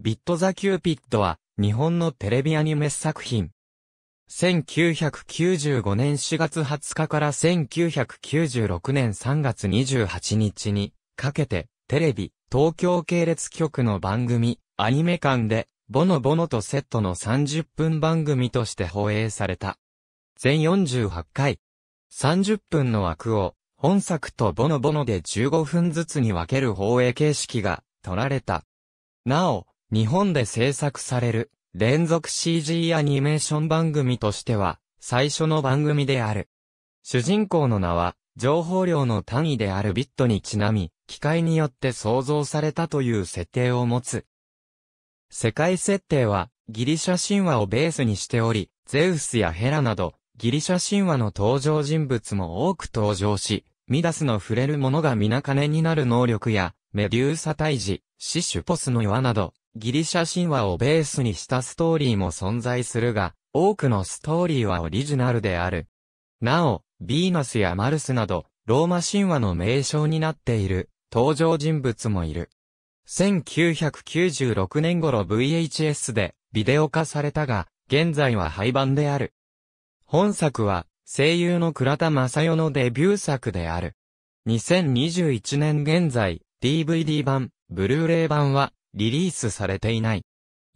ビットザ・キューピッドは、日本のテレビアニメ作品。1995年4月20日から1996年3月28日にかけてテレビ東京系列局の番組アニメ館でボノボノとセットの30分番組として放映された。全48回。30分の枠を本作とボノボノで15分ずつに分ける放映形式が取られた。なお、日本で制作される連続 CG アニメーション番組としては最初の番組である。主人公の名は情報量の単位であるビットにちなみ、機械によって創造されたという設定を持つ。世界設定はギリシャ神話をベースにしており、ゼウスやヘラなどギリシャ神話の登場人物も多く登場し、ミダスの触れるものが皆金になる能力や、メデューサ退治、シシュポスの岩など、ギリシャ神話をベースにしたストーリーも存在するが、多くのストーリーはオリジナルである。なお、ヴィーナスやマルスなど、ローマ神話の名称になっている、登場人物もいる。1996年頃 VHS でビデオ化されたが、現在は廃盤である。本作は、声優の倉田正代のデビュー作である。2021年現在、DVD 版、ブルーレイ版は、リリースされていない。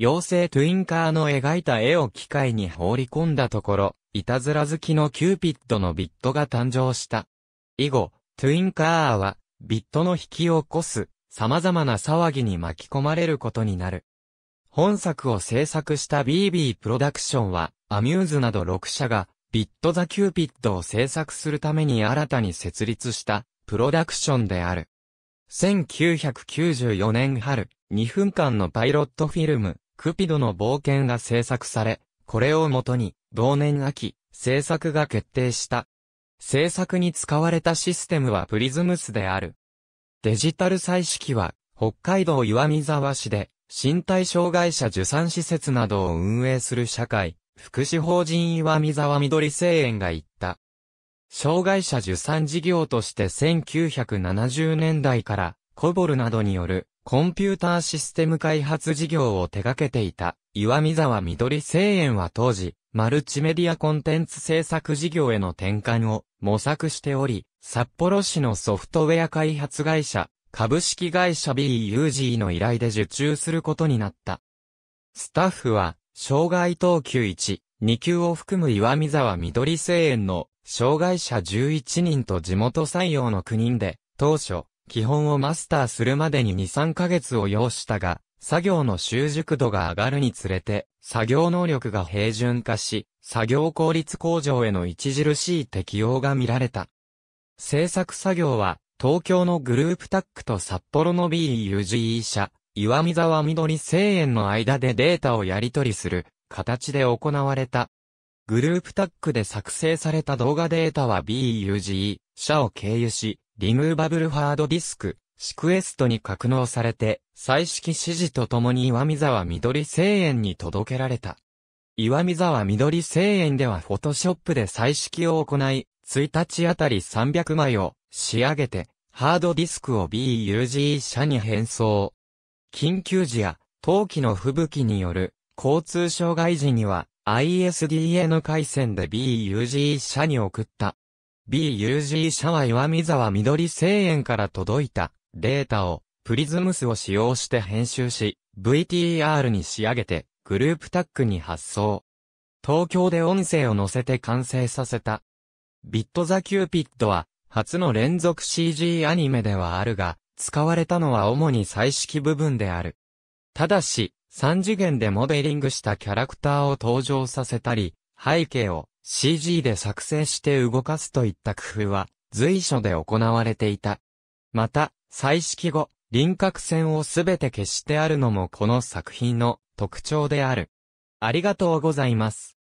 妖精トゥインカーの描いた絵を機械に放り込んだところ、いたずら好きのキューピッドのビットが誕生した。以後、トゥインカーは、ビットの引き起こす、様々な騒ぎに巻き込まれることになる。本作を制作した BB プロダクションは、アミューズなど6社が、ビットザキューピッドを制作するために新たに設立した、プロダクションである。1994年春、2分間のパイロットフィルム、クピドの冒険が制作され、これをもとに、同年秋、制作が決定した。制作に使われたシステムはプリズムスである。デジタル彩色は、北海道岩見沢市で、身体障害者受産施設などを運営する社会、福祉法人岩見沢緑製園が言った。障害者受産事業として1970年代から、コボルなどによるコンピューターシステム開発事業を手掛けていた岩見沢緑声園は当時、マルチメディアコンテンツ制作事業への転換を模索しており、札幌市のソフトウェア開発会社、株式会社 BUG の依頼で受注することになった。スタッフは、障害等級1、2級を含む岩見沢緑声園の障害者11人と地元採用の9人で、当初、基本をマスターするまでに2、3ヶ月を要したが、作業の習熟度が上がるにつれて、作業能力が平準化し、作業効率向上への著しい適用が見られた。制作作業は、東京のグループタックと札幌の BUGE 社、岩見沢緑生園の間でデータをやり取りする形で行われた。グループタックで作成された動画データは BUGE 社を経由し、リムーバブルハードディスク、シクエストに格納されて、彩色指示とともに岩見沢緑製園に届けられた。岩見沢緑製園ではフォトショップで彩色を行い、1日あたり300枚を仕上げて、ハードディスクを BUG 社に変装。緊急時や冬季の吹雪による交通障害時には ISDN 回線で BUG 社に送った BUG 社は岩見沢緑声援から届いたデータをプリズムスを使用して編集し、VTR に仕上げてグループタックに発送。東京で音声を載せて完成させた。ビットザキューピッドは初の連続 CG アニメではあるが、使われたのは主に彩色部分である。ただし、3次元でモデリングしたキャラクターを登場させたり、背景を CG で作成して動かすといった工夫は随所で行われていた。また、彩色後、輪郭線をすべて消してあるのもこの作品の特徴である。ありがとうございます。